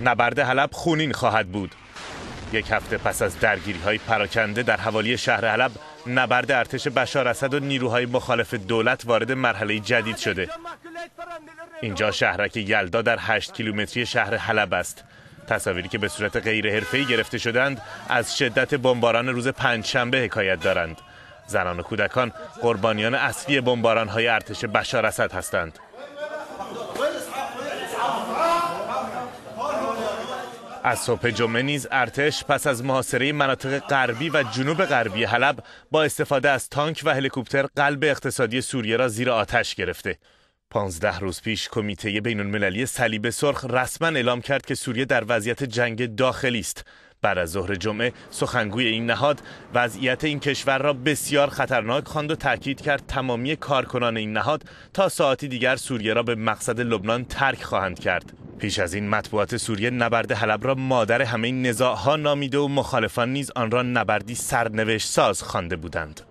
نبرد حلب خونین خواهد بود یک هفته پس از درگیری های پراکنده در حوالی شهر حلب نبرد ارتش بشار اسد و نیروهای مخالف دولت وارد مرحله جدید شده اینجا شهرک یلدا در 8 کیلومتری شهر حلب است تصاویری که به صورت غیر حرفه‌ای گرفته شدند از شدت بمباران روز پنجشنبه حکایت دارند زنان و کودکان قربانیان اصلی بمباران های ارتش بشار اسد هستند از صبح جمعه نیز ارتش پس از محاصره مناطق غربی و جنوب غربی حلب با استفاده از تانک و هلیکوپتر قلب اقتصادی سوریه را زیر آتش گرفته. پانزده روز پیش کمیته بین المللی صلیب سرخ رسما اعلام کرد که سوریه در وضعیت جنگ داخلی است بعد از ظهر جمعه سخنگوی این نهاد وضعیت این کشور را بسیار خطرناک خواند و تاکید کرد تمامی کارکنان این نهاد تا ساعتی دیگر سوریه را به مقصد لبنان ترک خواهند کرد پیش از این مطبوعات سوریه نبرد حلب را مادر همه این ها نامیده و مخالفان نیز آن را نبردی سرنوشت ساز خوانده بودند